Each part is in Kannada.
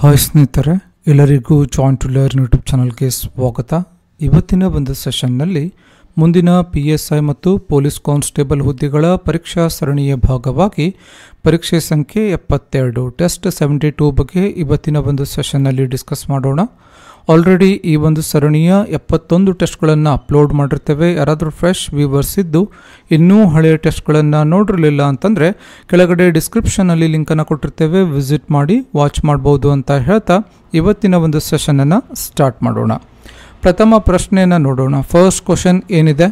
ಹಾಯ್ ಸ್ನೇಹಿತರೆ ಎಲ್ಲರಿಗೂ ಜಾಯಿಂಟ್ ಟು ಲರ್ನ್ ಯೂಟ್ಯೂಬ್ ಚಾನಲ್ಗೆ ಸ್ವಾಗತ ಇವತ್ತಿನ ಒಂದು ಸೆಷನ್ನಲ್ಲಿ ಮುಂದಿನ ಪಿ ಎಸ್ ಐ ಮತ್ತು ಪೊಲೀಸ್ ಕಾನ್ಸ್ಟೇಬಲ್ ಹುದ್ದೆಗಳ ಪರೀಕ್ಷಾ ಸರಣಿಯ ಭಾಗವಾಗಿ ಪರೀಕ್ಷೆ ಸಂಖ್ಯೆ ಎಪ್ಪತ್ತೆರಡು ಟೆಸ್ಟ್ ಸೆವೆಂಟಿ ಟೂ ಬಗ್ಗೆ ಇವತ್ತಿನ ಒಂದು ಸೆಷನ್ನಲ್ಲಿ ಡಿಸ್ಕಸ್ ಮಾಡೋಣ ಆಲ್ರೆಡಿ ಈ ಒಂದು ಸರಣಿಯ ಎಪ್ಪತ್ತೊಂದು ಟೆಸ್ಟ್ಗಳನ್ನು ಅಪ್ಲೋಡ್ ಮಾಡಿರ್ತೇವೆ ಯಾರಾದರೂ ಫ್ರೆಶ್ ವ್ಯೂವರ್ಸ್ ಇದ್ದು ಇನ್ನೂ ಹಳೆಯ ಟೆಸ್ಟ್ಗಳನ್ನು ನೋಡಿರಲಿಲ್ಲ ಅಂತಂದರೆ ಕೆಳಗಡೆ ಡಿಸ್ಕ್ರಿಪ್ಷನಲ್ಲಿ ಲಿಂಕನ್ನು ಕೊಟ್ಟಿರ್ತೇವೆ ವಿಸಿಟ್ ಮಾಡಿ ವಾಚ್ ಮಾಡ್ಬೋದು ಅಂತ ಹೇಳ್ತಾ ಇವತ್ತಿನ ಒಂದು ಸೆಷನನ್ನು ಸ್ಟಾರ್ಟ್ ಮಾಡೋಣ ಪ್ರಥಮ ಪ್ರಶ್ನೆಯನ್ನು ನೋಡೋಣ ಫಸ್ಟ್ ಕ್ವಶನ್ ಏನಿದೆ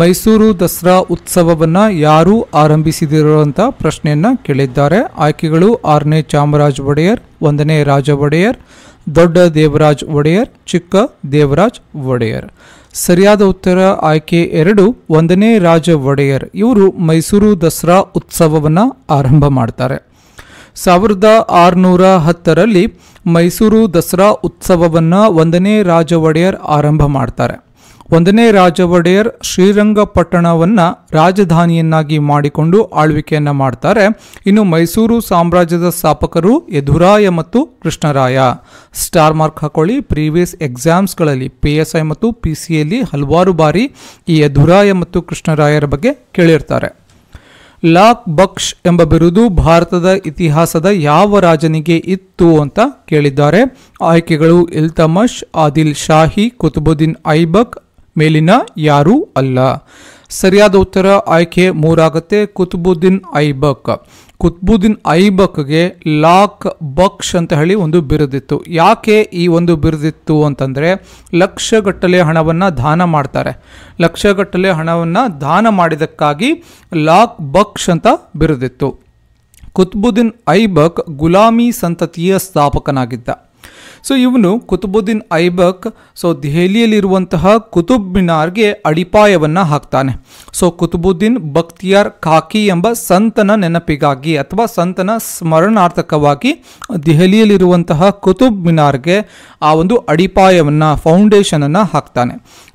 ಮೈಸೂರು ದಸರಾ ಉತ್ಸವವನ್ನು ಯಾರು ಆರಂಭಿಸಿದಿರೋ ಅಂತ ಪ್ರಶ್ನೆಯನ್ನು ಕೇಳಿದ್ದಾರೆ ಆಯ್ಕೆಗಳು ಆರನೇ ಚಾಮರಾಜ ಒಡೆಯರ್ ಒಂದನೇ ರಾಜ ಒಡೆಯರ್ ದೊಡ್ಡ ದೇವರಾಜ್ ಒಡೆಯರ್ ಚಿಕ್ಕ ದೇವರಾಜ್ ಒಡೆಯರ್ ಸರಿಯಾದ ಉತ್ತರ ಆಯ್ಕೆ ಎರಡು ಒಂದನೇ ರಾಜ ಒಡೆಯರ್ ಇವರು ಮೈಸೂರು ದಸರಾ ಉತ್ಸವವನ್ನು ಆರಂಭ ಮಾಡ್ತಾರೆ ಸಾವಿರದ ಆರುನೂರ ಹತ್ತರಲ್ಲಿ ಮೈಸೂರು ದಸರಾ ಉತ್ಸವವನ್ನು ಒಂದನೇ ರಾಜ ಒಡೆಯರ್ ಆರಂಭ ಮಾಡ್ತಾರೆ ಒಂದನೇ ರಾಜ ಒಡೆಯರ್ ಶ್ರೀರಂಗಪಟ್ಟಣವನ್ನು ರಾಜಧಾನಿಯನ್ನಾಗಿ ಮಾಡಿಕೊಂಡು ಆಳ್ವಿಕೆಯನ್ನು ಮಾಡ್ತಾರೆ ಇನ್ನು ಮೈಸೂರು ಸಾಮ್ರಾಜ್ಯದ ಸ್ಥಾಪಕರು ಯದುರಾಯ ಮತ್ತು ಕೃಷ್ಣರಾಯ ಸ್ಟಾರ್ ಮಾರ್ಕ್ ಹಾಕೊಳ್ಳಿ ಪ್ರೀವಿಯಸ್ ಎಕ್ಸಾಮ್ಸ್ಗಳಲ್ಲಿ ಪಿ ಎಸ್ ಐ ಮತ್ತು ಪಿ ಸಿ ಎಲ್ಲಿ ಹಲವಾರು ಬಾರಿ ಈ ಯದುರಾಯ ಮತ್ತು ಕೃಷ್ಣರಾಯರ ಬಗ್ಗೆ ಕೇಳಿರ್ತಾರೆ ಲಾಕ್ ಬಕ್ಷ್ ಎಂಬ ಬಿರುದು ಭಾರತದ ಇತಿಹಾಸದ ಯಾವ ರಾಜನಿಗೆ ಇತ್ತು ಅಂತ ಕೇಳಿದ್ದಾರೆ ಆಯ್ಕೆಗಳು ಇಲ್ತಮಶ್ ಆದಿಲ್ ಶಾಹಿ ಕುತುಬುದ್ದೀನ್ ಐಬಕ್ ಮೇಲಿನ ಯಾರೂ ಅಲ್ಲ ಸರಿಯಾದ ಉತ್ತರ ಆಯ್ಕೆ ಮೂರಾಗತ್ತೆ ಕುತ್ಬುದ್ದೀನ್ ಐಬಕ್ ಕುತ್ಬುದ್ದೀನ್ ಐಬಕ್ಗೆ ಲಾಕ್ ಬಕ್ಷ್ ಅಂತ ಹೇಳಿ ಒಂದು ಬಿರುದಿತ್ತು ಯಾಕೆ ಈ ಒಂದು ಬಿರುದಿತ್ತು ಅಂತಂದರೆ ಲಕ್ಷಗಟ್ಟಲೆ ಹಣವನ್ನು ದಾನ ಮಾಡ್ತಾರೆ ಲಕ್ಷಗಟ್ಟಲೆ ಹಣವನ್ನು ದಾನ ಮಾಡಿದಕ್ಕಾಗಿ ಲಾಕ್ ಬಕ್ಷ್ ಅಂತ ಬಿರುದಿತ್ತು ಕುತ್ಬುದ್ದೀನ್ ಐಬಕ್ ಗುಲಾಮಿ ಸಂತತಿಯ ಸ್ಥಾಪಕನಾಗಿದ್ದ ಸೊ ಇವನು ಕುತುಬುದ್ದೀನ್ ಐಬಕ್ ಸೊ ದೆಹಲಿಯಲ್ಲಿರುವಂತಹ ಕುತುಬ್ ಮಿನಾರ್ಗೆ ಅಡಿಪಾಯವನ್ನು ಹಾಕ್ತಾನೆ ಸೊ ಕುತುಬುದ್ದೀನ್ ಬಕ್ತಿಯಾರ್ ಖಾಕಿ ಎಂಬ ಸಂತನ ನೆನಪಿಗಾಗಿ ಅಥವಾ ಸಂತನ ಸ್ಮರಣಾರ್ಥಕವಾಗಿ ದೆಹಲಿಯಲ್ಲಿರುವಂತಹ ಕುತುಬ್ ಮಿನಾರ್ಗೆ ಆ ಒಂದು ಅಡಿಪಾಯವನ್ನು ಫೌಂಡೇಶನನ್ನು ಹಾಕ್ತಾನೆ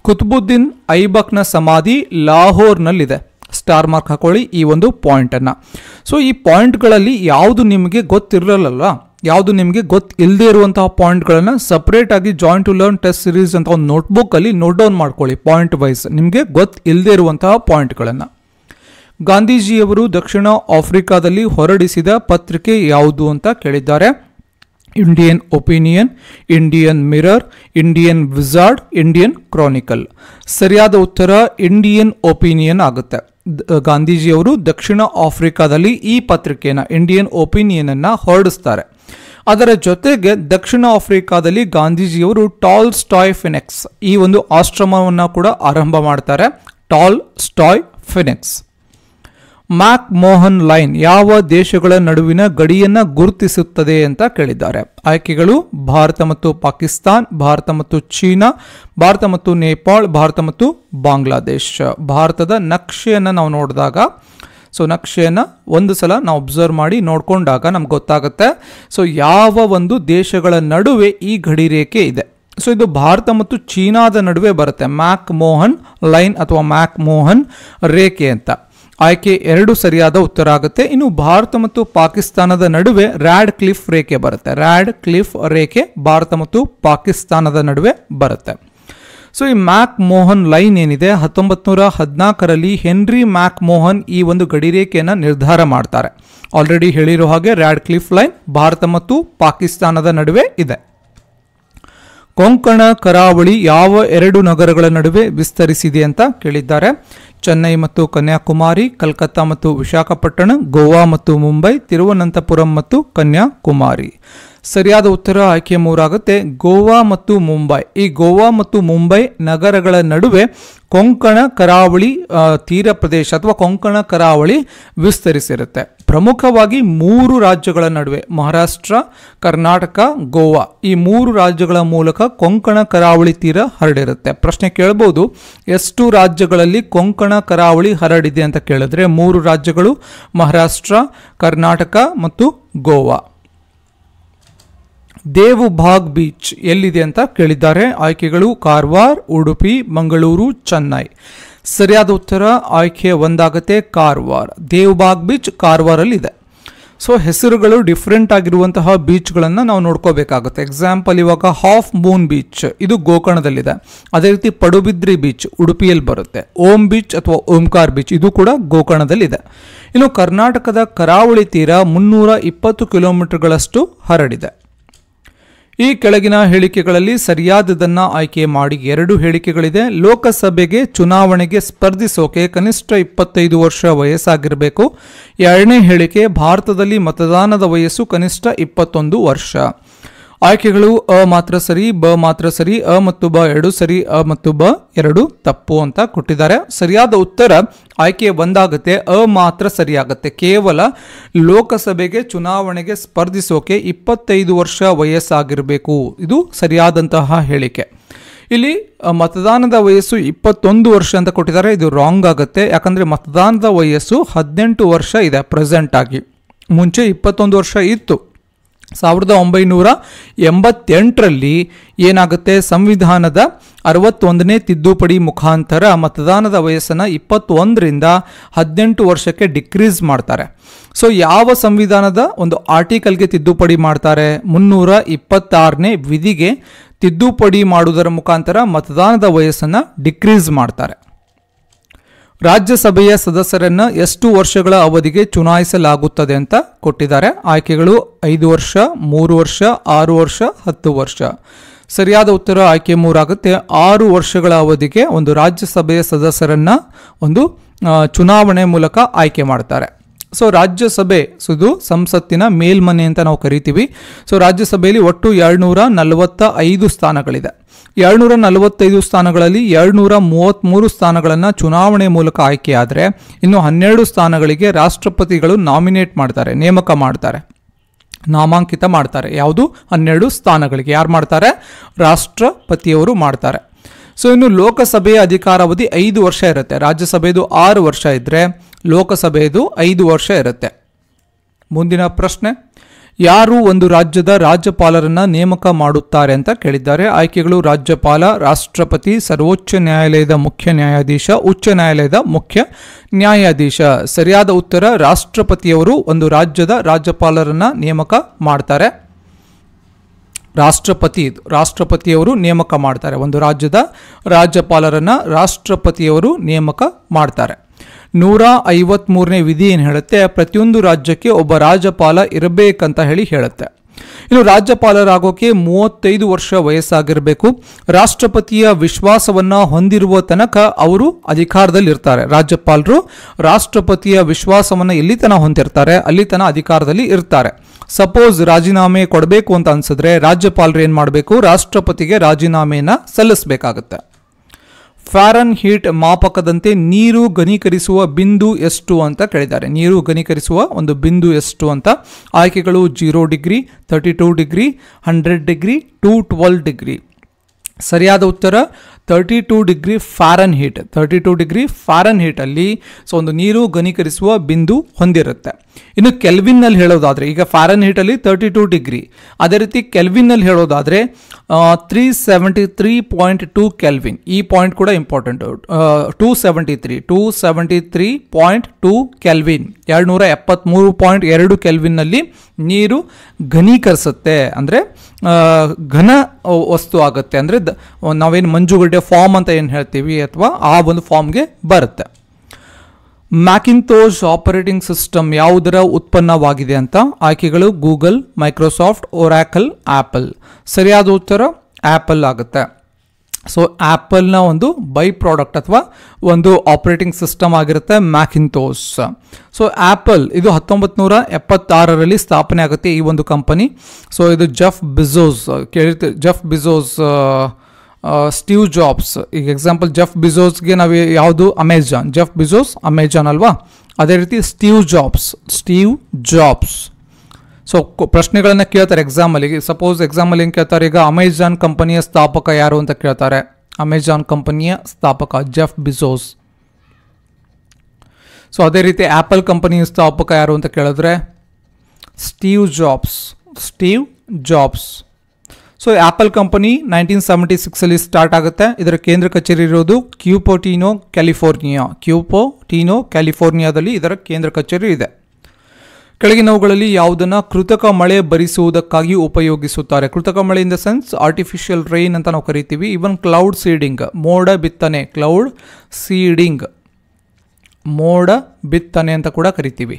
ಕುತುಬುದ್ದೀನ್ ಐಬಕ್ನ ಸಮಾಧಿ ಲಾಹೋರ್ನಲ್ಲಿದೆ ಸ್ಟಾರ್ ಮಾರ್ಕ್ ಹಾಕೊಳ್ಳಿ ಈ ಒಂದು ಪಾಯಿಂಟನ್ನು ಸೊ ಈ ಪಾಯಿಂಟ್ಗಳಲ್ಲಿ ಯಾವುದು ನಿಮಗೆ ಗೊತ್ತಿರಲಲ್ಲ ಯಾವುದು ನಿಮಗೆ ಗೊತ್ತು ಇಲ್ಲದೆ ಇರುವಂತಹ ಪಾಯಿಂಟ್ಗಳನ್ನು ಸಪ್ರೇಟಾಗಿ joint to learn test series ಅಂತ ಒಂದು ನೋಟ್ಬುಕ್ಕಲ್ಲಿ ನೋಟ್ ಡೌನ್ ಮಾಡ್ಕೊಳ್ಳಿ ಪಾಯಿಂಟ್ ವೈಸ್ ನಿಮಗೆ ಗೊತ್ತು ಇಲ್ಲದೆ ಇರುವಂತಹ ಪಾಯಿಂಟ್ಗಳನ್ನು ಗಾಂಧೀಜಿಯವರು ದಕ್ಷಿಣ ಆಫ್ರಿಕಾದಲ್ಲಿ ಹೊರಡಿಸಿದ ಪತ್ರಿಕೆ ಯಾವುದು ಅಂತ ಕೇಳಿದ್ದಾರೆ Indian opinion Indian mirror Indian wizard Indian chronicle ಸರಿಯಾದ ಉತ್ತರ ಇಂಡಿಯನ್ ಒಪಿನಿಯನ್ ಆಗುತ್ತೆ ಗಾಂಧೀಜಿಯವರು ದಕ್ಷಿಣ ಆಫ್ರಿಕಾದಲ್ಲಿ ಈ ಪತ್ರಿಕೆಯನ್ನು ಇಂಡಿಯನ್ ಒಪಿನಿಯನನ್ನು ಹೊರಡಿಸ್ತಾರೆ ಅದರ ಜೊತೆಗೆ ದಕ್ಷಿಣ ಆಫ್ರಿಕಾದಲ್ಲಿ ಗಾಂಧೀಜಿಯವರು ಟಾಲ್ ಸ್ಟಾಯ್ ಫಿನೆಕ್ಸ್ ಈ ಒಂದು ಆಶ್ರಮವನ್ನು ಕೂಡ ಆರಂಭ ಮಾಡ್ತಾರೆ Tolstoy Phoenix McMahon line ಯಾವ ದೇಶಗಳ ನಡುವಿನ ಗಡಿಯನ್ನು ಗುರುತಿಸುತ್ತದೆ ಅಂತ ಕೇಳಿದ್ದಾರೆ ಆಯ್ಕೆಗಳು ಭಾರತ ಮತ್ತು ಪಾಕಿಸ್ತಾನ್ ಭಾರತ ಮತ್ತು ಚೀನಾ ಭಾರತ ಮತ್ತು ನೇಪಾಳ್ ಭಾರತ ಮತ್ತು ಬಾಂಗ್ಲಾದೇಶ ಭಾರತದ ನಕ್ಷೆಯನ್ನು ನಾವು ನೋಡಿದಾಗ ಸೊ ನಕ್ಷೆಯನ್ನು ಒಂದು ಸಲ ನಾವು ಅಬ್ಸರ್ವ್ ಮಾಡಿ ನೋಡ್ಕೊಂಡಾಗ ನಮ್ಗೆ ಗೊತ್ತಾಗುತ್ತೆ ಸೊ ಯಾವ ಒಂದು ದೇಶಗಳ ನಡುವೆ ಈ ಗಡಿ ರೇಖೆ ಇದೆ ಸೊ ಇದು ಭಾರತ ಮತ್ತು ಚೀನಾದ ನಡುವೆ ಬರುತ್ತೆ ಮ್ಯಾಕ್ ಮೋಹನ್ ಲೈನ್ ಅಥವಾ ಮ್ಯಾಕ್ ಮೋಹನ್ ರೇಖೆ ಅಂತ ಆಯ್ಕೆ ಎರಡು ಸರಿಯಾದ ಉತ್ತರ ಆಗುತ್ತೆ ಇನ್ನು ಭಾರತ ಮತ್ತು ಪಾಕಿಸ್ತಾನದ ನಡುವೆ ರ್ಯಾಡ್ ಕ್ಲಿಫ್ ರೇಖೆ ಬರುತ್ತೆ ರ್ಯಾಡ್ ಕ್ಲಿಫ್ ರೇಖೆ ಭಾರತ ಮತ್ತು ಪಾಕಿಸ್ತಾನದ ನಡುವೆ ಬರುತ್ತೆ ಸೊ ಈ ಮ್ಯಾಕ್ ಮೋಹನ್ ಲೈನ್ ಏನಿದೆ ಹತ್ತೊಂಬತ್ತು ನೂರ ಹದಿನಾಲ್ಕರಲ್ಲಿ ಹೆನ್ರಿ ಮ್ಯಾಕ್ ಮೋಹನ್ ಈ ಒಂದು ಗಡಿ ರೇಖೆಯನ್ನು ನಿರ್ಧಾರ ಮಾಡ್ತಾರೆ ಆಲ್ರೆಡಿ ಹೇಳಿರೋ ಹಾಗೆ ರ್ಯಾಡ್ ಕ್ಲಿಫ್ ಲೈನ್ ಭಾರತ ಮತ್ತು ಪಾಕಿಸ್ತಾನದ ನಡುವೆ ಇದೆ ಕೊಂಕಣ ಕರಾವಳಿ ಯಾವ ಎರಡು ನಗರಗಳ ನಡುವೆ ವಿಸ್ತರಿಸಿದೆ ಅಂತ ಕೇಳಿದ್ದಾರೆ ಚೆನ್ನೈ ಮತ್ತು ಕನ್ಯಾಕುಮಾರಿ ಕಲ್ಕತ್ತಾ ಮತ್ತು ವಿಶಾಖಪಟ್ಟಣ ಗೋವಾ ಮತ್ತು ಮುಂಬೈ ತಿರುವನಂತಪುರಂ ಮತ್ತು ಕನ್ಯಾಕುಮಾರಿ ಸರಿಯಾದ ಉತ್ತರ ಆಯ್ಕೆ ಮೂರಾಗುತ್ತೆ ಗೋವಾ ಮತ್ತು ಮುಂಬೈ ಈ ಗೋವಾ ಮತ್ತು ಮುಂಬೈ ನಗರಗಳ ನಡುವೆ ಕೊಂಕಣ ಕರಾವಳಿ ತೀರ ಪ್ರದೇಶ ಅಥವಾ ಕೊಂಕಣ ಕರಾವಳಿ ವಿಸ್ತರಿಸಿರುತ್ತೆ ಪ್ರಮುಖವಾಗಿ ಮೂರು ರಾಜ್ಯಗಳ ನಡುವೆ ಮಹಾರಾಷ್ಟ್ರ ಕರ್ನಾಟಕ ಗೋವಾ ಈ ಮೂರು ರಾಜ್ಯಗಳ ಮೂಲಕ ಕೊಂಕಣ ಕರಾವಳಿ ತೀರ ಹರಡಿರುತ್ತೆ ಪ್ರಶ್ನೆ ಕೇಳ್ಬೋದು ಎಷ್ಟು ರಾಜ್ಯಗಳಲ್ಲಿ ಕೊಂಕಣ ಕರಾವಳಿ ಹರಡಿದೆ ಅಂತ ಕೇಳಿದ್ರೆ ಮೂರು ರಾಜ್ಯಗಳು ಮಹಾರಾಷ್ಟ್ರ ಕರ್ನಾಟಕ ಮತ್ತು ಗೋವಾ ದೇವುಭಾಗ್ ಬೀಚ್ ಎಲ್ಲಿದೆ ಅಂತ ಕೇಳಿದ್ದಾರೆ ಆಯ್ಕೆಗಳು ಕಾರವಾರ್ ಉಡುಪಿ ಮಂಗಳೂರು ಚೆನ್ನೈ ಸರಿಯಾದ ಉತ್ತರ ಆಯ್ಕೆ ಒಂದಾಗತ್ತೆ ಕಾರವಾರ್ ದೇವ್ಭಾಗ್ ಬೀಚ್ ಕಾರವಾರಲ್ಲಿದೆ ಸೊ ಹೆಸರುಗಳು ಡಿಫ್ರೆಂಟ್ ಆಗಿರುವಂತಹ ಬೀಚ್ಗಳನ್ನು ನಾವು ನೋಡ್ಕೋಬೇಕಾಗುತ್ತೆ ಎಕ್ಸಾಂಪಲ್ ಇವಾಗ ಹಾಫ್ ಮೂನ್ ಬೀಚ್ ಇದು ಗೋಕರ್ಣದಲ್ಲಿದೆ ಅದೇ ರೀತಿ ಪಡುಬಿದ್ರಿ ಬೀಚ್ ಉಡುಪಿಯಲ್ಲಿ ಬರುತ್ತೆ ಓಂ ಬೀಚ್ ಅಥವಾ ಓಂಕಾರ್ ಬೀಚ್ ಇದು ಕೂಡ ಗೋಕರ್ಣದಲ್ಲಿದೆ ಇನ್ನು ಕರ್ನಾಟಕದ ಕರಾವಳಿ ತೀರ ಮುನ್ನೂರ ಇಪ್ಪತ್ತು ಕಿಲೋಮೀಟರ್ಗಳಷ್ಟು ಹರಡಿದೆ ಈ ಕೆಳಗಿನ ಹೇಳಿಕೆಗಳಲ್ಲಿ ಸರಿಯಾದದನ್ನ ಆಯ್ಕೆ ಮಾಡಿ ಎರಡು ಹೇಳಿಕೆಗಳಿದೆ ಲೋಕಸಭೆಗೆ ಚುನಾವಣೆಗೆ ಸ್ಪರ್ಧಿಸೋಕೆ ಕನಿಷ್ಠ ಇಪ್ಪತ್ತೈದು ವರ್ಷ ವಯಸ್ಸಾಗಿರಬೇಕು ಎರಡನೇ ಹೇಳಿಕೆ ಭಾರತದಲ್ಲಿ ಮತದಾನದ ವಯಸ್ಸು ಕನಿಷ್ಠ ಇಪ್ಪತ್ತೊಂದು ವರ್ಷ ಆಯ್ಕೆಗಳು ಅ ಮಾತ್ರ ಸರಿ ಬ ಮಾತ್ರ ಸರಿ ಅ ಮತ್ತು ಬ ಎರಡು ಸರಿ ಅ ಮತ್ತು ಬ ಎರಡು ತಪ್ಪು ಅಂತ ಕೊಟ್ಟಿದ್ದಾರೆ ಸರಿಯಾದ ಉತ್ತರ ಆಯ್ಕೆ ಒಂದಾಗುತ್ತೆ ಅ ಮಾತ್ರ ಸರಿಯಾಗುತ್ತೆ ಕೇವಲ ಲೋಕಸಭೆಗೆ ಚುನಾವಣೆಗೆ ಸ್ಪರ್ಧಿಸೋಕೆ ಇಪ್ಪತ್ತೈದು ವರ್ಷ ವಯಸ್ಸಾಗಿರಬೇಕು ಇದು ಸರಿಯಾದಂತಹ ಹೇಳಿಕೆ ಇಲ್ಲಿ ಮತದಾನದ ವಯಸ್ಸು ಇಪ್ಪತ್ತೊಂದು ವರ್ಷ ಅಂತ ಕೊಟ್ಟಿದ್ದಾರೆ ಇದು ರಾಂಗ್ ಆಗುತ್ತೆ ಯಾಕಂದರೆ ಮತದಾನದ ವಯಸ್ಸು ಹದಿನೆಂಟು ವರ್ಷ ಇದೆ ಪ್ರೆಸೆಂಟಾಗಿ ಮುಂಚೆ ಇಪ್ಪತ್ತೊಂದು ವರ್ಷ ಇತ್ತು ಸಾವಿರದ ಒಂಬೈನೂರ ಎಂಬತ್ತೆಂಟರಲ್ಲಿ ಏನಾಗುತ್ತೆ ಸಂವಿಧಾನದ ಅರವತ್ತೊಂದನೇ ತಿದ್ದುಪಡಿ ಮುಖಾಂತರ ಮತದಾನದ ವಯಸ್ಸನ್ನು ಇಪ್ಪತ್ತೊಂದರಿಂದ ಹದಿನೆಂಟು ವರ್ಷಕ್ಕೆ ಡಿಕ್ರೀಸ್ ಮಾಡ್ತಾರೆ ಸೊ ಯಾವ ಸಂವಿಧಾನದ ಒಂದು ಆರ್ಟಿಕಲ್ಗೆ ತಿದ್ದುಪಡಿ ಮಾಡ್ತಾರೆ ಮುನ್ನೂರ ಇಪ್ಪತ್ತಾರನೇ ವಿಧಿಗೆ ತಿದ್ದುಪಡಿ ಮಾಡುವುದರ ಮುಖಾಂತರ ಮತದಾನದ ವಯಸ್ಸನ್ನು ಡಿಕ್ರೀಸ್ ಮಾಡ್ತಾರೆ ರಾಜ್ಯಸಭೆಯ ಸದಸ್ಯರನ್ನು ಎಷ್ಟು ವರ್ಷಗಳ ಅವಧಿಗೆ ಚುನಾಯಿಸಲಾಗುತ್ತದೆ ಅಂತ ಕೊಟ್ಟಿದ್ದಾರೆ ಆಯ್ಕೆಗಳು ಐದು ವರ್ಷ ಮೂರು ವರ್ಷ ಆರು ವರ್ಷ ಹತ್ತು ವರ್ಷ ಸರಿಯಾದ ಉತ್ತರ ಆಯ್ಕೆ ಮೂರಾಗುತ್ತೆ ಆರು ವರ್ಷಗಳ ಅವಧಿಗೆ ಒಂದು ರಾಜ್ಯಸಭೆಯ ಸದಸ್ಯರನ್ನು ಒಂದು ಚುನಾವಣೆ ಮೂಲಕ ಆಯ್ಕೆ ಮಾಡ್ತಾರೆ ಸೊ ರಾಜ್ಯಸಭೆ ಸುದು ಸಂಸತ್ತಿನ ಮೇಲ್ಮನೆ ಅಂತ ನಾವು ಕರಿತೀವಿ ಸೊ ರಾಜ್ಯಸಭೆಯಲ್ಲಿ ಒಟ್ಟು ಎರಡುನೂರ ನಲವತ್ತ ಐದು ಸ್ಥಾನಗಳಿದೆ ನೂರ ನಲವತ್ತೈದು ಸ್ಥಾನಗಳಲ್ಲಿ ಎರಡುನೂರ ಮೂವತ್ತ್ಮೂರು ಸ್ಥಾನಗಳನ್ನು ಚುನಾವಣೆ ಮೂಲಕ ಆಯ್ಕೆಯಾದರೆ ಇನ್ನು ಹನ್ನೆರಡು ಸ್ಥಾನಗಳಿಗೆ ರಾಷ್ಟ್ರಪತಿಗಳು ನಾಮಿನೇಟ್ ಮಾಡ್ತಾರೆ ನೇಮಕ ಮಾಡ್ತಾರೆ ನಾಮಾಂಕಿತ ಮಾಡ್ತಾರೆ ಯಾವುದು ಹನ್ನೆರಡು ಸ್ಥಾನಗಳಿಗೆ ಯಾರು ಮಾಡ್ತಾರೆ ರಾಷ್ಟ್ರಪತಿಯವರು ಮಾಡ್ತಾರೆ ಸೊ ಇನ್ನು ಲೋಕಸಭೆಯ ಅಧಿಕಾರಾವಧಿ ಐದು ವರ್ಷ ಇರುತ್ತೆ ರಾಜ್ಯಸಭೆಯದು ಆರು ವರ್ಷ ಇದ್ದರೆ ಲೋಕಸಭೆಯದು ಐದು ವರ್ಷ ಇರುತ್ತೆ ಮುಂದಿನ ಪ್ರಶ್ನೆ ಯಾರು ಒಂದು ರಾಜ್ಯದ ರಾಜ್ಯಪಾಲರನ್ನ ನೇಮಕ ಮಾಡುತ್ತಾರೆ ಅಂತ ಕೇಳಿದ್ದಾರೆ ಆಯ್ಕೆಗಳು ರಾಜ್ಯಪಾಲ ರಾಷ್ಟ್ರಪತಿ ಸರ್ವೋಚ್ಚ ನ್ಯಾಯಾಲಯದ ಮುಖ್ಯ ನ್ಯಾಯಾಧೀಶ ಉಚ್ಚ ನ್ಯಾಯಾಲಯದ ಮುಖ್ಯ ನ್ಯಾಯಾಧೀಶ ಸರಿಯಾದ ಉತ್ತರ ರಾಷ್ಟ್ರಪತಿಯವರು ಒಂದು ರಾಜ್ಯದ ರಾಜ್ಯಪಾಲರನ್ನ ನೇಮಕ ಮಾಡ್ತಾರೆ ರಾಷ್ಟ್ರಪತಿ ರಾಷ್ಟ್ರಪತಿಯವರು ನೇಮಕ ಮಾಡ್ತಾರೆ ಒಂದು ರಾಜ್ಯದ ರಾಜ್ಯಪಾಲರನ್ನ ರಾಷ್ಟ್ರಪತಿಯವರು ನೇಮಕ ಮಾಡ್ತಾರೆ ನೂರ ಮೂರನೇ ವಿಧಿ ಏನು ಹೇಳುತ್ತೆ ಪ್ರತಿಯೊಂದು ರಾಜ್ಯಕ್ಕೆ ಒಬ್ಬ ರಾಜ್ಯಪಾಲ ಇರಬೇಕಂತ ಹೇಳಿ ಹೇಳುತ್ತೆ ಇನ್ನು ರಾಜ್ಯಪಾಲರಾಗೋಕೆ ಮೂವತ್ತೈದು ವರ್ಷ ವಯಸ್ಸಾಗಿರಬೇಕು ರಾಷ್ಟ್ರಪತಿಯ ವಿಶ್ವಾಸವನ್ನ ಹೊಂದಿರುವ ತನಕ ಅವರು ಅಧಿಕಾರದಲ್ಲಿ ಇರ್ತಾರೆ ರಾಜ್ಯಪಾಲರು ರಾಷ್ಟ್ರಪತಿಯ ವಿಶ್ವಾಸವನ್ನ ಎಲ್ಲಿ ತನ ಹೊಂದಿರ್ತಾರೆ ಅಲ್ಲಿ ತನ ಅಧಿಕಾರದಲ್ಲಿ ಇರ್ತಾರೆ ಸಪೋಸ್ ರಾಜೀನಾಮೆ ಕೊಡಬೇಕು ಅಂತ ಅನ್ಸಿದ್ರೆ ರಾಜ್ಯಪಾಲರು ಏನು ಮಾಡಬೇಕು ರಾಷ್ಟ್ರಪತಿಗೆ ರಾಜೀನಾಮೆಯನ್ನ ಸಲ್ಲಿಸಬೇಕಾಗುತ್ತೆ ಫ್ಯಾರನ್ ಹೀಟ್ ಮಾಪಕದಂತೆ ನೀರು ಘನೀಕರಿಸುವ ಬಿಂದು ಎಷ್ಟು ಅಂತ ಕೇಳಿದ್ದಾರೆ ನೀರು ಘನೀಕರಿಸುವ ಒಂದು ಬಿಂದು ಎಷ್ಟು ಅಂತ ಆಯ್ಕೆಗಳು zero degree thirty two degree hundred degree two twelve degree ಸರಿಯಾದ ಉತ್ತರ thirty two degree Fahrenheit thirty two degree ಫಾರನ್ ಹೀಟಲ್ಲಿ ಸೊ ಒಂದು ನೀರು ಘನೀಕರಿಸುವ ಬಿಂದು ಹೊಂದಿರುತ್ತೆ ಇನ್ನು ಕೆಲ್ವಿನ್ನಲ್ಲಿ ಹೇಳೋದಾದರೆ ಈಗ ಫಾರನ್ ಹೀಟಲ್ಲಿ ತರ್ಟಿ ಟೂ ಡಿಗ್ರಿ ಅದೇ ರೀತಿ ಕೆಲ್ವಿನ್ನಲ್ಲಿ ಹೇಳೋದಾದರೆ three seventy three point two kelvin ಈ ಪಾಯಿಂಟ್ ಕೂಡ important two seventy three two seventy three point two kelvin ಎರಡು ನೂರ ಎಪ್ಪತ್ತ್ಮೂರು ಪಾಯಿಂಟ್ ಎರಡು ಕೆಲ್ವಿನ್ನಲ್ಲಿ ನೀರು ಘನೀಕರಿಸುತ್ತೆ ಅಂದರೆ ಘನ ವಸ್ತು ಆಗುತ್ತೆ ಅಂದರೆ ದ ನಾವೇನು ಮಂಜುಗಡ್ಡೆ ಫಾರ್ಮ್ ಅಂತ ಏನು ಹೇಳ್ತೀವಿ ಅಥವಾ ಆ ಒಂದು ಫಾರ್ಮ್ಗೆ ಬರುತ್ತೆ ಮ್ಯಾಕಿಂತೋಶ್ ಆಪರೇಟಿಂಗ್ ಸಿಸ್ಟಮ್ ಯಾವುದರ ಉತ್ಪನ್ನವಾಗಿದೆ ಅಂತ ಆಯ್ಕೆಗಳು ಗೂಗಲ್ ಮೈಕ್ರೋಸಾಫ್ಟ್ ಒರಾಕಲ್ ಆ್ಯಪಲ್ ಸರಿಯಾದ ಉತ್ತರ ಆ್ಯಪಲ್ ಆಗುತ್ತೆ ಸೊ ಆ್ಯಪಲ್ನ ಒಂದು ಬೈ ಪ್ರಾಡಕ್ಟ್ ಅಥವಾ ಒಂದು ಆಪರೇಟಿಂಗ್ ಸಿಸ್ಟಮ್ ಆಗಿರುತ್ತೆ ಮ್ಯಾಕಿಂತೋಸ್ ಸೊ ಆ್ಯಪಲ್ ಇದು ಹತ್ತೊಂಬತ್ತು ನೂರ ಎಪ್ಪತ್ತಾರರಲ್ಲಿ ಸ್ಥಾಪನೆ ಆಗುತ್ತೆ ಈ ಒಂದು ಕಂಪನಿ ಸೊ ಇದು ಜಫ್ ಬಿಝೋಸ್ ಕೇಳಿರ್ತೀವಿ ಜಫ್ ಬಿಝೋಸ್ ಸ್ಟೀವ್ ಜಾಬ್ಸ್ ಈಗ ಎಕ್ಸಾಂಪಲ್ ಜಫ್ ಬಿಝೋಸ್ಗೆ ನಾವು ಯಾವುದು ಅಮೆಜಾನ್ ಜಫ್ ಬಿಝೋಸ್ ಅಮೆಜಾನ್ ಅಲ್ವಾ ಅದೇ ರೀತಿ Steve Jobs Steve Jobs so ಪ್ರಶ್ನೆಗಳನ್ನು ಕೇಳ್ತಾರೆ ಎಕ್ಸಾಮಲ್ಲಿ ಸಪೋಸ್ ಎಕ್ಸಾಮಲ್ಲಿ ಏನು ಕೇಳ್ತಾರೆ ಈಗ ಅಮೆಜಾನ್ ಕಂಪನಿಯ ಸ್ಥಾಪಕ ಯಾರು ಅಂತ ಕೇಳ್ತಾರೆ ಅಮೆಜಾನ್ ಕಂಪನಿಯ ಸ್ಥಾಪಕ ಜೆಫ್ ಬಿಸೋಸ್ ಸೊ ಅದೇ ರೀತಿ ಆ್ಯಪಲ್ ಕಂಪನಿಯ ಸ್ಥಾಪಕ ಯಾರು ಅಂತ ಕೇಳಿದ್ರೆ Steve Jobs Steve Jobs so Apple company nineteen seventy ಸಿಕ್ಸಲ್ಲಿ ಸ್ಟಾರ್ಟ್ ಆಗುತ್ತೆ ಇದರ ಕೇಂದ್ರ ಕಚೇರಿ ಇರೋದು ಕ್ಯೂಪೋಟಿನೋ ಕ್ಯಾಲಿಫೋರ್ನಿಯಾ ಕ್ಯೂಪೋಟೀನೋ ಕ್ಯಾಲಿಫೋರ್ನಿಯಾದಲ್ಲಿ ಇದರ ಕೇಂದ್ರ ಕಚೇರಿ ಇದೆ ಕೆಳಗಿನವುಗಳಲ್ಲಿ ಯಾವುದನ್ನು ಕೃತಕ ಮಳೆ ಬರಿಸುವುದಕ್ಕಾಗಿ ಉಪಯೋಗಿಸುತ್ತಾರೆ ಕೃತಕ ಮಳೆ in the sense artificial rain ಅಂತ ನಾವು ಕರಿತೀವಿ ಈವನ್ ಕ್ಲೌಡ್ ಸೀಡಿಂಗ್ ಮೋಡ ಬಿತ್ತನೆ ಕ್ಲೌಡ್ ಸೀಡಿಂಗ್ ಮೋಡ ಬಿತ್ತನೆ ಅಂತ ಕೂಡ ಕರಿತೀವಿ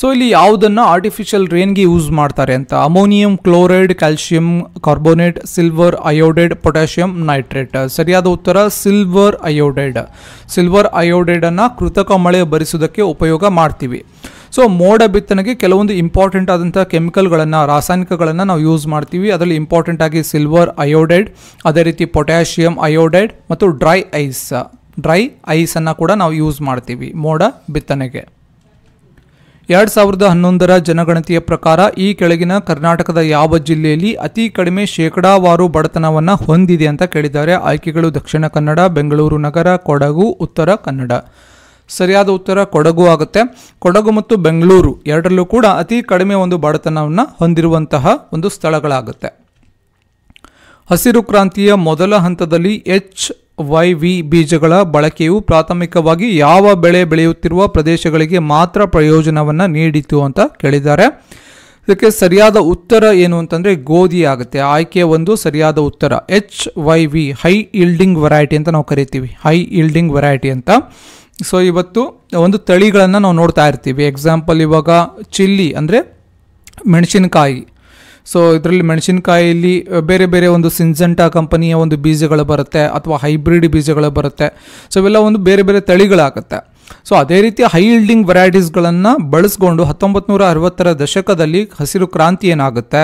ಸೊ ಇಲ್ಲಿ ಯಾವುದನ್ನು ಆರ್ಟಿಫಿಷಿಯಲ್ ರೇನ್ಗೆ ಯೂಸ್ ಮಾಡ್ತಾರೆ ಅಂತ ammonium chloride calcium carbonate silver iodide potassium nitrate ಸರಿಯಾದ ಉತ್ತರ ಸಿಲ್ವರ್ ಅಯೋಡೈಡ್ ಸಿಲ್ವರ್ ಅಯೋಡೈಡನ್ನು ಕೃತಕ ಮಳೆ ಭರಿಸೋದಕ್ಕೆ ಉಪಯೋಗ ಮಾಡ್ತೀವಿ ಸೊ ಮೋಡ ಬಿತ್ತನೆಗೆ ಕೆಲವೊಂದು ಇಂಪಾರ್ಟೆಂಟ್ ಆದಂಥ ಕೆಮಿಕಲ್ಗಳನ್ನು ರಾಸಾಯನಿಕಗಳನ್ನು ನಾವು ಯೂಸ್ ಮಾಡ್ತೀವಿ ಅದರಲ್ಲಿ ಇಂಪಾರ್ಟೆಂಟ್ ಆಗಿ ಸಿಲ್ವರ್ ಅಯೋಡೈಡ್ ಅದೇ ರೀತಿ ಪೊಟ್ಯಾಷಿಯಂ ಅಯೋಡೈಡ್ ಮತ್ತು ಡ್ರೈ ಐಸ್ ಡ್ರೈ ಐಸನ್ನು ಕೂಡ ನಾವು ಯೂಸ್ ಮಾಡ್ತೀವಿ ಮೋಡ ಬಿತ್ತನೆಗೆ ಎರಡ್ ಸಾವಿರದ ಹನ್ನೊಂದರ ಜನಗಣತಿಯ ಪ್ರಕಾರ ಈ ಕೆಳಗಿನ ಕರ್ನಾಟಕದ ಯಾವ ಜಿಲ್ಲೆಯಲ್ಲಿ ಅತಿ ಕಡಿಮೆ ಶೇಕಡಾವಾರು ಬಡತನವನ್ನ ಹೊಂದಿದೆ ಅಂತ ಕೇಳಿದ್ದಾರೆ ಆಯ್ಕೆಗಳು ದಕ್ಷಿಣ ಕನ್ನಡ ಬೆಂಗಳೂರು ನಗರ ಕೊಡಗು ಉತ್ತರ ಕನ್ನಡ ಸರಿಯಾದ ಉತ್ತರ ಕೊಡಗು ಆಗುತ್ತೆ ಕೊಡಗು ಮತ್ತು ಬೆಂಗಳೂರು ಎರಡರಲ್ಲೂ ಕೂಡ ಅತಿ ಕಡಿಮೆ ಒಂದು ಬಡತನವನ್ನು ಹೊಂದಿರುವಂತಹ ಒಂದು ಸ್ಥಳಗಳಾಗುತ್ತೆ ಹಸಿರು ಕ್ರಾಂತಿಯ ಮೊದಲ ಹಂತದಲ್ಲಿ ಎಚ್ ವೈ ವಿ ಬೀಜಗಳ ಬಳಕೆಯು ಪ್ರಾಥಮಿಕವಾಗಿ ಯಾವ ಬೆಳೆ ಬೆಳೆಯುತ್ತಿರುವ ಪ್ರದೇಶಗಳಿಗೆ ಮಾತ್ರ ಪ್ರಯೋಜನವನ್ನು ನೀಡಿತು ಅಂತ ಕೇಳಿದ್ದಾರೆ ಇದಕ್ಕೆ ಸರಿಯಾದ ಉತ್ತರ ಏನು ಅಂತಂದರೆ ಗೋಧಿ ಆಗುತ್ತೆ ಆಯ್ಕೆ ಒಂದು ಸರಿಯಾದ ಉತ್ತರ H Y V high yielding variety ಅಂತ ನಾವು ಕರಿತೀವಿ ಹೈ ಇಲ್ಡಿಂಗ್ ವೆರೈಟಿ ಅಂತ ಸೊ ಇವತ್ತು ಒಂದು ತಳಿಗಳನ್ನು ನಾವು ನೋಡ್ತಾ ಇರ್ತೀವಿ ಎಕ್ಸಾಂಪಲ್ ಇವಾಗ ಚಿಲ್ಲಿ ಅಂದರೆ ಮೆಣಸಿನಕಾಯಿ ಸೊ ಇದರಲ್ಲಿ ಮೆಣಸಿನಕಾಯಿಯಲ್ಲಿ ಬೇರೆ ಬೇರೆ ಒಂದು ಸಿನ್ಸೆಂಟಾ ಕಂಪನಿಯ ಒಂದು ಬೀಜಗಳು ಬರುತ್ತೆ ಅಥವಾ ಹೈಬ್ರಿಡ್ ಬೀಜಗಳು ಬರುತ್ತೆ ಸೊ ಇವೆಲ್ಲ ಒಂದು ಬೇರೆ ಬೇರೆ ತಳಿಗಳಾಗುತ್ತೆ ಸೊ ಅದೇ ರೀತಿ ಹೈ ಇಲ್ಡಿಂಗ್ ವೆರೈಟೀಸ್ಗಳನ್ನು ಬಳಸ್ಕೊಂಡು ಹತ್ತೊಂಬತ್ತು ನೂರ ಅರವತ್ತರ ದಶಕದಲ್ಲಿ ಹಸಿರು ಕ್ರಾಂತಿ ಏನಾಗುತ್ತೆ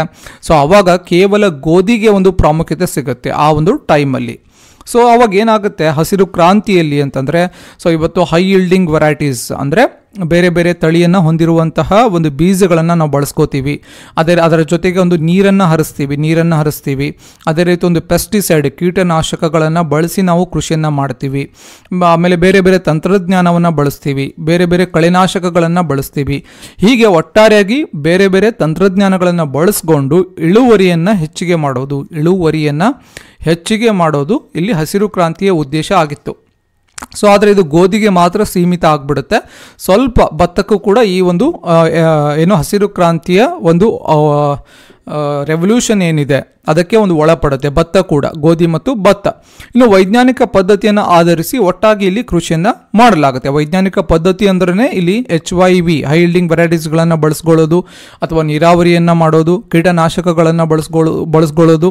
ಸೊ ಆವಾಗ ಕೇವಲ ಗೋಧಿಗೆ ಒಂದು ಪ್ರಾಮುಖ್ಯತೆ ಸಿಗುತ್ತೆ ಆ ಒಂದು ಟೈಮಲ್ಲಿ ಸೊ ಅವಾಗ ಏನಾಗುತ್ತೆ ಹಸಿರು ಕ್ರಾಂತಿಯಲ್ಲಿ ಅಂತಂದರೆ ಸೊ ಇವತ್ತು ಹೈ ಇಲ್ಡಿಂಗ್ ವೆರೈಟೀಸ್ ಅಂದರೆ ಬೇರೆ ಬೇರೆ ತಳಿಯನ್ನು ಹೊಂದಿರುವಂತಹ ಒಂದು ಬೀಜಗಳನ್ನು ನಾವು ಬಳಸ್ಕೋತೀವಿ ಅದೇ ಅದರ ಜೊತೆಗೆ ಒಂದು ನೀರನ್ನು ಹರಿಸ್ತೀವಿ ನೀರನ್ನು ಹರಿಸ್ತೀವಿ ಅದೇ ರೀತಿ ಒಂದು ಪೆಸ್ಟಿಸೈಡ್ ಕೀಟನಾಶಕಗಳನ್ನು ಬಳಸಿ ನಾವು ಕೃಷಿಯನ್ನು ಮಾಡ್ತೀವಿ ಆಮೇಲೆ ಬೇರೆ ಬೇರೆ ತಂತ್ರಜ್ಞಾನವನ್ನು ಬಳಸ್ತೀವಿ ಬೇರೆ ಬೇರೆ ಕಳೆನಾಶಕಗಳನ್ನು ಬಳಸ್ತೀವಿ ಹೀಗೆ ಒಟ್ಟಾರೆಯಾಗಿ ಬೇರೆ ಬೇರೆ ತಂತ್ರಜ್ಞಾನಗಳನ್ನು ಬಳಸ್ಕೊಂಡು ಇಳುವರಿಯನ್ನು ಹೆಚ್ಚಿಗೆ ಮಾಡೋದು ಇಳುವರಿಯನ್ನು ಹೆಚ್ಚಿಗೆ ಮಾಡೋದು ಇಲ್ಲಿ ಹಸಿರು ಕ್ರಾಂತಿಯ ಉದ್ದೇಶ ಆಗಿತ್ತು ಸೊ ಆದರೆ ಇದು ಗೋಧಿಗೆ ಮಾತ್ರ ಸೀಮಿತ ಆಗ್ಬಿಡುತ್ತೆ ಸ್ವಲ್ಪ ಭತ್ತಕ್ಕೂ ಕೂಡ ಈ ಒಂದು ಏನು ಹಸಿರು ಕ್ರಾಂತಿಯ ಒಂದು ರೆವಲ್ಯೂಷನ್ ಏನಿದೆ ಅದಕ್ಕೆ ಒಂದು ಒಳಪಡುತ್ತೆ ಭತ್ತ ಕೂಡ ಗೋಧಿ ಮತ್ತು ಭತ್ತ ಇನ್ನು ವೈಜ್ಞಾನಿಕ ಪದ್ಧತಿಯನ್ನು ಆಧರಿಸಿ ಒಟ್ಟಾಗಿ ಇಲ್ಲಿ ಕೃಷಿಯನ್ನು ಮಾಡಲಾಗುತ್ತೆ ವೈಜ್ಞಾನಿಕ ಪದ್ಧತಿ ಅಂದ್ರೆ ಇಲ್ಲಿ ಎಚ್ ವೈ ವಿ ಹೈಲ್ಡಿಂಗ್ ವೆರೈಟೀಸ್ಗಳನ್ನು ಬಳಸ್ಕೊಳ್ಳೋದು ಅಥವಾ ನೀರಾವರಿಯನ್ನು ಮಾಡೋದು ಕೀಟನಾಶಕಗಳನ್ನು ಬಳಸ್ಕೊಳ್ಳೋ ಬಳಸ್ಕೊಳ್ಳೋದು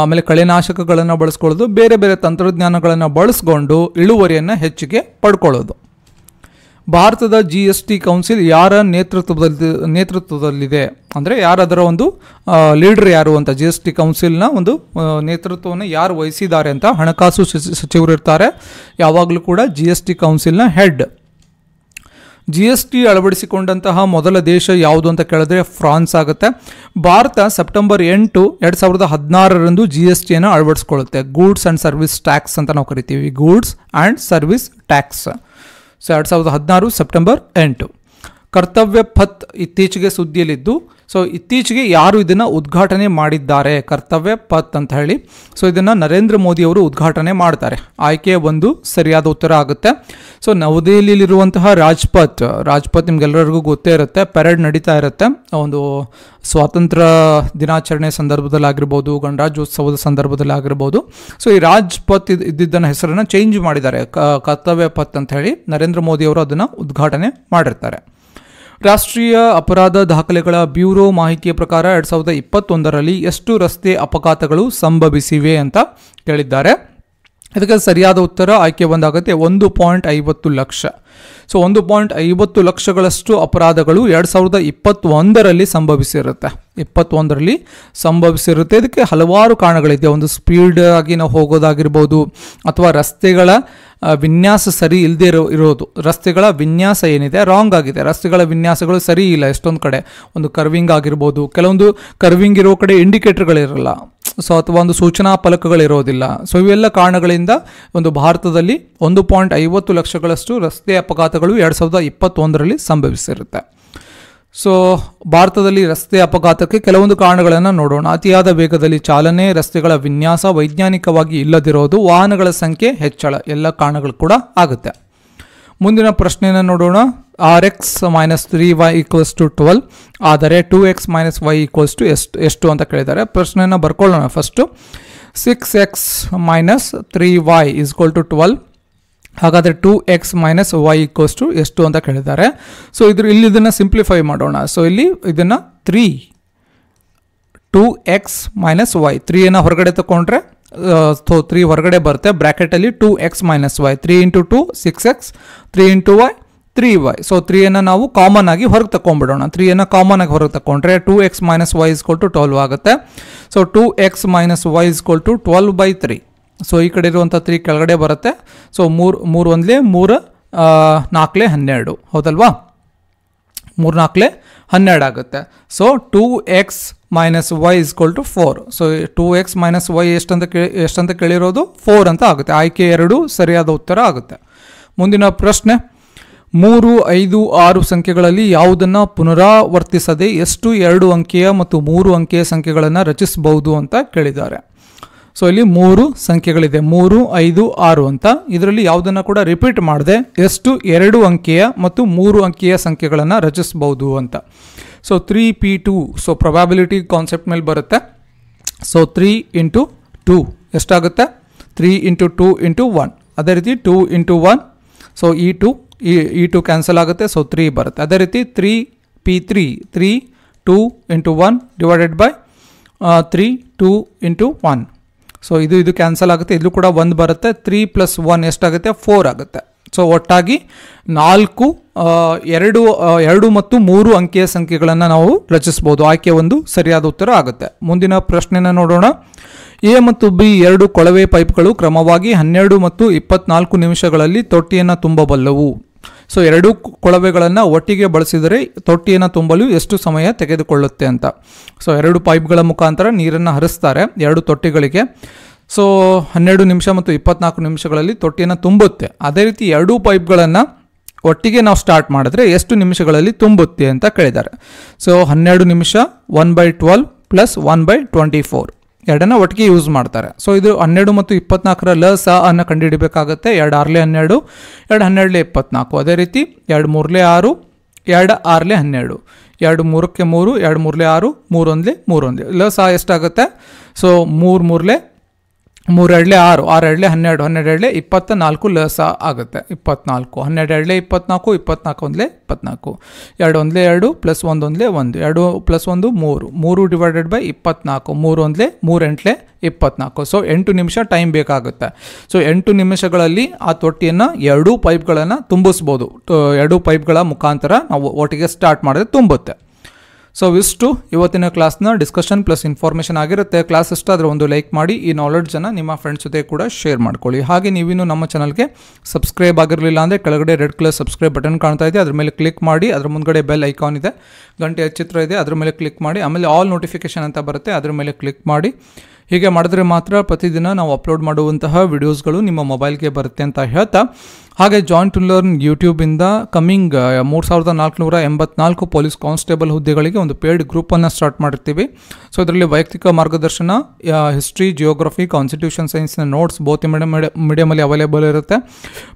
ಆಮೇಲೆ ಕಳೆನಾಶಕಗಳನ್ನು ಬಳಸ್ಕೊಳ್ಳೋದು ಬೇರೆ ಬೇರೆ ತಂತ್ರಜ್ಞಾನಗಳನ್ನು ಬಳಸ್ಕೊಂಡು ಇಳುವರಿಯನ್ನು ಹೆಚ್ಚಿಗೆ ಪಡ್ಕೊಳ್ಳೋದು ಭಾರತದ ಜಿ ಎಸ್ ಟಿ ಕೌನ್ಸಿಲ್ ಯಾರ ನೇತೃತ್ವದಲ್ಲಿ ನೇತೃತ್ವದಲ್ಲಿದೆ ಅಂದರೆ ಯಾರದರ ಒಂದು ಲೀಡರ್ ಯಾರು ಅಂತ ಜಿ ಎಸ್ ಟಿ ಕೌನ್ಸಿಲ್ನ ಒಂದು ನೇತೃತ್ವವನ್ನು ಯಾರು ವಹಿಸಿದ್ದಾರೆ ಅಂತ ಹಣಕಾಸು ಸಚಿವರು ಇರ್ತಾರೆ ಯಾವಾಗಲೂ ಕೂಡ ಜಿ ಎಸ್ ಟಿ ಕೌನ್ಸಿಲ್ನ ಹೆಡ್ ಜಿ ಎಸ್ ಟಿ ಅಳವಡಿಸಿಕೊಂಡಂತಹ ಮೊದಲ ದೇಶ ಯಾವುದು ಅಂತ ಕೇಳಿದ್ರೆ ಫ್ರಾನ್ಸ್ ಆಗುತ್ತೆ ಭಾರತ ಸೆಪ್ಟೆಂಬರ್ ಎಂಟು ಎರಡು ಸಾವಿರದ ಹದಿನಾರರಂದು ಜಿ ಎಸ್ ಟಿಯನ್ನು ಅಳವಡಿಸ್ಕೊಳ್ಳುತ್ತೆ ಗೂಡ್ಸ್ ಆ್ಯಂಡ್ ಸರ್ವಿಸ್ ಟ್ಯಾಕ್ಸ್ ಅಂತ ನಾವು ಕರಿತೀವಿ goods and service tax so ಎರಡು ಸಾವಿರದ ಹದಿನಾರು ಸೆಪ್ಟೆಂಬರ್ ಎಂಟು ಕರ್ತವ್ಯ ಫತ್ ಇತ್ತೀಚೆಗೆ ಸುದ್ದಿಯಲ್ಲಿದ್ದು ಸೊ ಇತ್ತೀಚೆಗೆ ಯಾರು ಇದನ್ನು ಉದ್ಘಾಟನೆ ಮಾಡಿದ್ದಾರೆ ಕರ್ತವ್ಯ ಪತ್ ಅಂತ ಹೇಳಿ ಸೊ ಇದನ್ನು ನರೇಂದ್ರ ಮೋದಿ ಅವರು ಉದ್ಘಾಟನೆ ಮಾಡ್ತಾರೆ ಆಯ್ಕೆ ಒಂದು ಸರಿಯಾದ ಉತ್ತರ ಆಗುತ್ತೆ ಸೊ ನವದೆಹಲಿಯಲ್ಲಿರುವಂತಹ ರಾಜ್ಪಥ್ ರಾಜ್ಪಥ್ ನಿಮ್ಗೆಲ್ಲರಿಗೂ ಗೊತ್ತೇ ಇರುತ್ತೆ ಪೆರೇಡ್ ನಡೀತಾ ಇರುತ್ತೆ ಒಂದು ಸ್ವಾತಂತ್ರ್ಯ ದಿನಾಚರಣೆ ಸಂದರ್ಭದಲ್ಲಿ ಆಗಿರ್ಬೋದು ಗಣರಾಜ್ಯೋತ್ಸವದ ಸಂದರ್ಭದಲ್ಲಿ ಆಗಿರ್ಬೋದು ಸೊ ಈ ರಾಜ್ಪಥ್ ಇದ್ದಿದ್ದನ್ನು ಹೆಸರನ್ನು ಚೇಂಜ್ ಮಾಡಿದ್ದಾರೆ ಕರ್ತವ್ಯ ಪಥ್ ಅಂತ ಹೇಳಿ ನರೇಂದ್ರ ಮೋದಿ ಅವರು ಅದನ್ನು ಉದ್ಘಾಟನೆ ಮಾಡಿರ್ತಾರೆ ರಾಷ್ಟ್ರೀಯ ಅಪರಾಧ ದಾಖಲೆಗಳ ಬ್ಯೂರೋ ಮಾಹಿತಿಯ ಪ್ರಕಾರ ಎರಡ್ ಸಾವಿರದ ಇಪ್ಪತ್ತೊಂದರಲ್ಲಿ ಎಷ್ಟು ರಸ್ತೆ ಅಪಘಾತಗಳು ಸಂಭವಿಸಿವೆ ಅಂತ ಕೇಳಿದ್ದಾರೆ ಇದಕ್ಕೆ ಸರಿಯಾದ ಉತ್ತರ ಆಯ್ಕೆ ಬಂದಾಗುತ್ತೆ ಒಂದು ಪಾಯಿಂಟ್ ಐವತ್ತು ಲಕ್ಷ ಸೊ ಒಂದು ಪಾಯಿಂಟ್ ಐವತ್ತು ಲಕ್ಷಗಳಷ್ಟು ಅಪರಾಧಗಳು ಎರಡು ಸಾವಿರದ ಇಪ್ಪತ್ತೊಂದರಲ್ಲಿ ಸಂಭವಿಸಿರುತ್ತೆ ಇಪ್ಪತ್ತೊಂದರಲ್ಲಿ ಸಂಭವಿಸಿರುತ್ತೆ ಇದಕ್ಕೆ ಹಲವಾರು ಕಾರಣಗಳಿದೆ ಒಂದು ಸ್ಪೀಡ್ ಆಗಿ ನಾವು ಹೋಗೋದಾಗಿರ್ಬೋದು ಅಥವಾ ರಸ್ತೆಗಳ ವಿನ್ಯಾಸ ಸರಿ ಇಲ್ಲದೆ ಇರೋ ಇರೋದು ರಸ್ತೆಗಳ ವಿನ್ಯಾಸ ಏನಿದೆ ರಾಂಗ್ ಆಗಿದೆ ರಸ್ತೆಗಳ ವಿನ್ಯಾಸಗಳು ಸರಿ ಇಲ್ಲ ಎಷ್ಟೊಂದು ಕಡೆ ಒಂದು ಕರ್ವಿಂಗ್ ಆಗಿರ್ಬೋದು ಕೆಲವೊಂದು ಕರ್ವಿಂಗ್ ಇರೋ ಕಡೆ ಇಂಡಿಕೇಟರ್ಗಳಿರಲ್ಲ ಸೊ ಅಥವಾ ಒಂದು ಸೂಚನಾ ಫಲಕಗಳಿರೋದಿಲ್ಲ ಸೊ ಇವೆಲ್ಲ ಕಾರಣಗಳಿಂದ ಒಂದು ಭಾರತದಲ್ಲಿ ಒಂದು ಪಾಯಿಂಟ್ ಐವತ್ತು ಲಕ್ಷಗಳಷ್ಟು ರಸ್ತೆ ಅಪಘಾತಗಳು ಎರಡು ಸಾವಿರದ ಇಪ್ಪತ್ತೊಂದರಲ್ಲಿ ಸಂಭವಿಸಿರುತ್ತೆ ಸೊ ಭಾರತದಲ್ಲಿ ರಸ್ತೆ ಅಪಘಾತಕ್ಕೆ ಕೆಲವೊಂದು ಕಾರಣಗಳನ್ನು ನೋಡೋಣ ಅತಿಯಾದ ವೇಗದಲ್ಲಿ ಚಾಲನೆ ರಸ್ತೆಗಳ ವಿನ್ಯಾಸ ವೈಜ್ಞಾನಿಕವಾಗಿ ಇಲ್ಲದಿರೋದು ವಾಹನಗಳ ಸಂಖ್ಯೆ ಹೆಚ್ಚಳ ಎಲ್ಲ ಕಾರಣಗಳು ಕೂಡ ಆಗುತ್ತೆ ಮುಂದಿನ ಪ್ರಶ್ನೆಯನ್ನು ನೋಡೋಣ ಆರ್ x minus three y equals to twelve ಆದರೆ two x minus y equals to ಎಷ್ಟು ಎಷ್ಟು ಅಂತ ಕೇಳಿದ್ದಾರೆ ಪ್ರಶ್ನೆಯನ್ನು ಬರ್ಕೊಳ್ಳೋಣ first six x minus three y is equal to twelve ಹಾಗಾದರೆ two x minus y equals to ಎಷ್ಟು ಅಂತ ಕೇಳಿದ್ದಾರೆ ಸೊ ಇದ್ರ ಇಲ್ಲಿ ಇದನ್ನು ಸಿಂಪ್ಲಿಫೈ ಮಾಡೋಣ ಸೊ ಇಲ್ಲಿ ಇದನ್ನು three two x minus y three ಏನ ಹೊರಗಡೆ ತಗೊಂಡ್ರೆ ತ್ರೀ ಹೊರಗಡೆ ಬರುತ್ತೆ ಬ್ರ್ಯಾಕೆಟಲ್ಲಿ two x minus y three into two six x three into y three y so ತ್ರೀಯನ್ನು ನಾವು ಕಾಮನ್ ಆಗಿ ಹೊರಗೆ ತಗೊಂಡ್ಬಿಡೋಣ ತ್ರೀಯನ್ನು ಕಾಮನ್ ಆಗಿ ಹೊರಗೆ ತಗೊಂಡ್ರೆ two x minus y is equal to twelve ಆಗುತ್ತೆ so two x minus y is equal to twelve by three so ಈ ಕಡೆ ಇರುವಂಥ ತ್ರೀ ಕೆಳಗಡೆ ಬರುತ್ತೆ ಸೊ ಮೂರು ಮೂರು ಒಂದಲೇ ಮೂರು ನಾಲ್ಕಲೆ ಹನ್ನೆರಡು ಹೌದಲ್ವಾ ಮೂರು ನಾಲ್ಕಲೇ ಹನ್ನೆರಡು ಆಗುತ್ತೆ so two x minus y is equal to four so two x minus y ಎಷ್ಟಂತ ಕೇಳಿ ಎಷ್ಟಂತ ಕೇಳಿರೋದು ಫೋರ್ ಅಂತ ಆಗುತ್ತೆ ಆಯ್ಕೆ ಎರಡು ಸರಿಯಾದ ಉತ್ತರ ಆಗುತ್ತೆ ಮುಂದಿನ ಪ್ರಶ್ನೆ ಮೂರು ಐದು ಆರು ಸಂಖ್ಯೆಗಳಲ್ಲಿ ಯಾವುದನ್ನು ಪುನರಾವರ್ತಿಸದೆ ಎಷ್ಟು ಎರಡು ಅಂಕಿಯ ಮತ್ತು ಮೂರು ಅಂಕಿಯ ಸಂಖ್ಯೆಗಳನ್ನು ರಚಿಸಬಹುದು ಅಂತ ಕೇಳಿದ್ದಾರೆ ಸೊ ಇಲ್ಲಿ ಮೂರು ಸಂಖ್ಯೆಗಳಿದೆ ಮೂರು ಐದು ಆರು ಅಂತ ಇದರಲ್ಲಿ ಯಾವುದನ್ನು ಕೂಡ ರಿಪೀಟ್ ಮಾಡದೆ ಎಷ್ಟು ಎರಡು ಅಂಕೆಯ ಮತ್ತು ಮೂರು ಅಂಕಿಯ ಸಂಖ್ಯೆಗಳನ್ನು ರಚಿಸಬಹುದು ಅಂತ so three P two so probability concept ಮೇಲೆ ಬರುತ್ತೆ ಸೊ ತ್ರೀ ಇಂಟು ಟೂ ಎಷ್ಟಾಗುತ್ತೆ three into two into one ಅದೇ ರೀತಿ ಟೂ ಇಂಟು ಒನ್ ಸೊ ಇ ಟು ಇ ಟು ಕ್ಯಾನ್ಸಲ್ ಆಗುತ್ತೆ ಸೊ ತ್ರೀ ಬರುತ್ತೆ ಅದೇ ರೀತಿ three P three three two into one divided by three two into one so ಇದು ಇದು ಕ್ಯಾನ್ಸಲ್ ಆಗುತ್ತೆ ಇದು ಕೂಡ ಒಂದು ಬರುತ್ತೆ ತ್ರೀ ಪ್ಲಸ್ ಒನ್ ಎಷ್ಟಾಗುತ್ತೆ ಫೋರ್ ಆಗುತ್ತೆ ಸೊ ಒಟ್ಟಾಗಿ ನಾಲ್ಕು ಎರಡು ಎರಡು ಮತ್ತು ಮೂರು ಅಂಕಿಯ ಸಂಖ್ಯೆಗಳನ್ನು ನಾವು ರಚಿಸ್ಬೋದು ಆಯ್ಕೆ ಒಂದು ಸರಿಯಾದ ಉತ್ತರ ಆಗುತ್ತೆ ಮುಂದಿನ ಪ್ರಶ್ನೆನ ನೋಡೋಣ ಎ ಮತ್ತು ಬಿ ಎರಡು ಕೊಳವೆ ಪೈಪ್ಗಳು ಕ್ರಮವಾಗಿ ಹನ್ನೆರಡು ಮತ್ತು ಇಪ್ಪತ್ನಾಲ್ಕು ನಿಮಿಷಗಳಲ್ಲಿ ತೊಟ್ಟಿಯನ್ನು ತುಂಬಬಲ್ಲವು ಸೊ ಎರಡು ಕೊಳವೆಗಳನ್ನು ಒಟ್ಟಿಗೆ ಬಳಸಿದರೆ ತೊಟ್ಟಿಯನ್ನು ತುಂಬಲು ಎಷ್ಟು ಸಮಯ ತೆಗೆದುಕೊಳ್ಳುತ್ತೆ ಅಂತ ಸೊ ಎರಡು ಪೈಪ್ಗಳ ಮುಖಾಂತರ ನೀರನ್ನು ಹರಿಸ್ತಾರೆ ಎರಡು ತೊಟ್ಟಿಗಳಿಗೆ ಸೊ ಹನ್ನೆರಡು ನಿಮಿಷ ಮತ್ತು ಇಪ್ಪತ್ನಾಲ್ಕು ನಿಮಿಷಗಳಲ್ಲಿ ತೊಟ್ಟಿಯನ್ನು ತುಂಬುತ್ತೆ ಅದೇ ರೀತಿ ಎರಡೂ ಪೈಪ್ಗಳನ್ನು ಒಟ್ಟಿಗೆ ನಾವು ಸ್ಟಾರ್ಟ್ ಮಾಡಿದ್ರೆ ಎಷ್ಟು ನಿಮಿಷಗಳಲ್ಲಿ ತುಂಬುತ್ತೆ ಅಂತ ಕೇಳಿದ್ದಾರೆ ಸೊ ಹನ್ನೆರಡು ನಿಮಿಷ one by twelve plus one by twenty four ಎರಡನ್ನ ಒಟ್ಟಿಗೆ ಯೂಸ್ ಮಾಡ್ತಾರೆ ಸೊ ಇದು ಹನ್ನೆರಡು ಮತ್ತು ಇಪ್ಪತ್ನಾಲ್ಕರ ಲ ಸ ಅನ್ನು ಕಂಡುಹಿಡಬೇಕಾಗುತ್ತೆ ಎರಡು ಆರ್ಲೆ ಹನ್ನೆರಡು ಎರಡು ಹನ್ನೆರಡಲೆ ಇಪ್ಪತ್ನಾಲ್ಕು ಅದೇ ರೀತಿ ಎರಡು ಮೂರಲೆ ಆರು ಎರಡು ಆರಲೆ ಹನ್ನೆರಡು ಎರಡು ಮೂರಕ್ಕೆ ಮೂರು ಎರಡು ಮೂರಲೆ ಆರು ಮೂರೊಂದ್ಲೆ ಮೂರೊಂದ್ಲೆ ಲ ಸಹ ಎಷ್ಟಾಗುತ್ತೆ ಸೊ ಮೂರು ಮೂರಲೆ ಎರಡಲೆ ಆರು ಆರೆರಡಲೆ ಹನ್ನೆರಡು ಹನ್ನೆರಡೆರಡಲೆ ಇಪ್ಪತ್ತ ನಾಲ್ಕು ಲಸ ಆಗುತ್ತೆ ಇಪ್ಪತ್ನಾಲ್ಕು ಎರಡಲೆ ಇಪ್ಪತ್ನಾಲ್ಕು ಇಪ್ಪತ್ನಾಲ್ಕು ಒಂದಲೆ ಇಪ್ಪತ್ನಾಲ್ಕು ಎರಡು ಒಂದಲೇ ಎರಡು ಪ್ಲಸ್ ಒಂದೊಂದಲೇ ಒಂದು ಎರಡು ಪ್ಲಸ್ ಒಂದು ಮೂರು ಮೂರು ಡಿವೈಡೆಡ್ ಬೈ ಇಪ್ಪತ್ನಾಲ್ಕು ಮೂರು ಒಂದಲೆ ಮೂರು ಎಂಟ್ಲೆ ಇಪ್ಪತ್ನಾಲ್ಕು ಸೊ ಎಂಟು ನಿಮಿಷ ಟೈಮ್ ಬೇಕಾಗುತ್ತೆ ಸೊ ಎಂಟು ನಿಮಿಷಗಳಲ್ಲಿ ಆ ತೊಟ್ಟಿಯನ್ನು ಎರಡೂ ಪೈಪ್ಗಳನ್ನು ತುಂಬಿಸ್ಬೋದು ಎರಡೂ ಪೈಪ್ಗಳ ಮುಖಾಂತರ ನಾವು ಒಟ್ಟಿಗೆ ಸ್ಟಾರ್ಟ್ ಮಾಡಿದ್ರೆ ತುಂಬುತ್ತೆ ಸೊ ಇಷ್ಟು ಇವತ್ತಿನ ಕ್ಲಾಸ್ನ ಡಿಸ್ಕಷನ್ ಪ್ಲಸ್ ಇನ್ಫಾರ್ಮೇಷನ್ ಆಗಿರುತ್ತೆ ಕ್ಲಾಸ್ ಇಷ್ಟ ಒಂದು ಲೈಕ್ ಮಾಡಿ ಈ ನಾಲೆಡ್ಜನ್ನು ನಿಮ್ಮ ಫ್ರೆಂಡ್ಸ್ ಜೊತೆ ಕೂಡ ಶೇರ್ ಮಾಡ್ಕೊಳ್ಳಿ ಹಾಗೆ ನೀವಿನ್ನೂ ನಮ್ಮ ಚಾನಲ್ಗೆ ಸಬ್ಸ್ಕ್ರೈಬ್ ಆಗಿರಲಿಲ್ಲ ಅಂದರೆ ಕೆಳಗಡೆ ರೆಡ್ ಕಲರ್ ಸಬ್ಸ್ಕ್ರೈಬ್ ಬಟನ್ ಕಾಣ್ತಾ ಇದೆ ಅದರ ಮೇಲೆ ಕ್ಲಿಕ್ ಮಾಡಿ ಅದ್ರ ಮುಂದಗಡೆ ಬೆಲ್ ಐಕಾನ್ ಇದೆ ಗಂಟೆ ಚಿತ್ರ ಇದೆ ಅದ್ರ ಮೇಲೆ ಕ್ಲಿಕ್ ಮಾಡಿ ಆಮೇಲೆ ಆಲ್ ನೋಟಿಫಿಕೇಷನ್ ಅಂತ ಬರುತ್ತೆ ಅದ್ರ ಮೇಲೆ ಕ್ಲಿಕ್ ಮಾಡಿ ಹೀಗೆ ಮಾಡಿದ್ರೆ ಮಾತ್ರ ಪ್ರತಿದಿನ ನಾವು ಅಪ್ಲೋಡ್ ಮಾಡುವಂತಹ ವಿಡಿಯೋಸ್ಗಳು ನಿಮ್ಮ ಮೊಬೈಲ್ಗೆ ಬರುತ್ತೆ ಅಂತ ಹೇಳ್ತಾ ಹಾಗೆ ಜಾಯಿಂಟ್ ಲರ್ನ್ ಯೂಟ್ಯೂಬಿಂದ ಕಮ್ಮಿಂಗ್ ಮೂರು ಸಾವಿರದ ನಾಲ್ಕುನೂರ ಎಂಬತ್ನಾಲ್ಕು ಪೊಲೀಸ್ ಕಾನ್ಸ್ಟೇಬಲ್ ಹುದ್ದೆಗಳಿಗೆ ಒಂದು ಪೇಯ್ಡ್ ಗ್ರೂಪನ್ನು ಸ್ಟಾರ್ಟ್ ಮಾಡಿರ್ತೀವಿ ಸೊ ಇದರಲ್ಲಿ ವೈಯಕ್ತಿಕ ಮಾರ್ಗದರ್ಶನ ಹಿಸ್ಟ್ರಿ ಜಿಯೋಗ್ರಫಿ ಕಾನ್ಸ್ಟಿಟ್ಯೂಷನ್ ಸೈನ್ಸ್ನ ನೋಟ್ಸ್ ಬೋತಿ ಮೀಡಿಯಮ್ ಮೀಡಿಯಮಲ್ಲಿ ಅವೈಲೇಬಲ್ ಇರುತ್ತೆ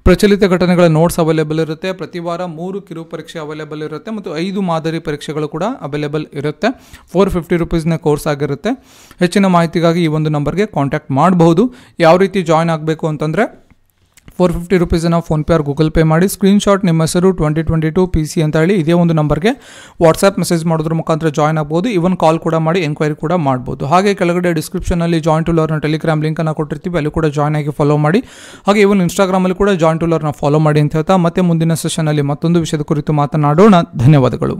ಪ್ರಚಲಿತ ಘಟನೆಗಳ ನೋಟ್ಸ್ ಅವೈಲೇಬಲ್ ಇರುತ್ತೆ ಪ್ರತಿ ವಾರ ಮೂರು ಕಿರು ಪರೀಕ್ಷೆ ಅವೈಲೇಬಲ್ ಇರುತ್ತೆ ಮತ್ತು ಐದು ಮಾದರಿ ಪರೀಕ್ಷೆಗಳು ಕೂಡ ಅವೈಲೇಬಲ್ ಇರುತ್ತೆ ಫೋರ್ ಫಿಫ್ಟಿ ರುಪೀಸ್ನ ಕೋರ್ಸ್ ಆಗಿರುತ್ತೆ ಹೆಚ್ಚಿನ ಮಾಹಿತಿಗಾಗಿ ಈ ಒಂದು ನಂಬರ್ಗೆ ಕಾಂಟ್ಯಾಕ್ಟ್ ಮಾಡಬಹುದು ಯಾವ ರೀತಿ ಜಾಯ್ನ್ ಆಗಬೇಕು ಅಂತಂದರೆ ಫೋರ್ ಫಿಫ್ಟಿ ರುಪೀಸನ್ನು ಫೋನ್ಪೇ ಆರ್ ಗೂಗಲ್ ಪೇ ಮಾಡಿ ಸ್ಕ್ರೀನ್ಶಾಟ್ ನಿಮ್ಮ ಹೆಸರು twenty twenty two P C ಅಂತ ಹೇಳಿ ಇದೇ ಒಂದು ನಂಬರ್ಗೆ ವಾಟ್ಸ್ಆ್ಯಪ್ ಮೆಸೇಜ್ ಮಾಡೋದ್ರ ಮುಖಾಂತರ ಜಾಯ್ನ್ ಆಗ್ಬೋದು ಇವನ್ ಕಾಲ್ ಕೂಡ ಮಾಡಿ ಎನ್ಕ್ವೈರಿ ಕೂಡ ಮಾಡ್ಬೋದು ಹಾಗೆ ಕೆಳಗಡೆ ಡಿಸ್ಕ್ರಿಪ್ಷನಲ್ಲಿ ಜಾಯಿಂಟ್ ಲರ್ನ ಟೆಲಿಗ್ರಾಮ್ ಲಿಂಕನ್ನು ಕೊಟ್ಟಿರ್ತೀವಿ ಅಲ್ಲಿ ಕೂಡ ಜಾಯ್ನ್ ಆಗಿ ಫಾಲೋ ಮಾಡಿ ಹಾಗೆ ಇವನ್ ಇನ್ಸ್ಟಾಗ್ರಾಮಲ್ಲಿ ಕೂಡ ಜಾಯಿಂಟ್ ಲರ್ನ ಫಾಲೋ ಮಾಡಿ ಅಂತ ಹೇಳ್ತಾ ಮತ್ತೆ ಮುಂದಿನ ಸೆಷನಲ್ಲಿ ಮತ್ತೊಂದು ವಿಷಯದ ಕುರಿತು ಮಾತನಾಡೋಣ ಧನ್ಯವಾದಗಳು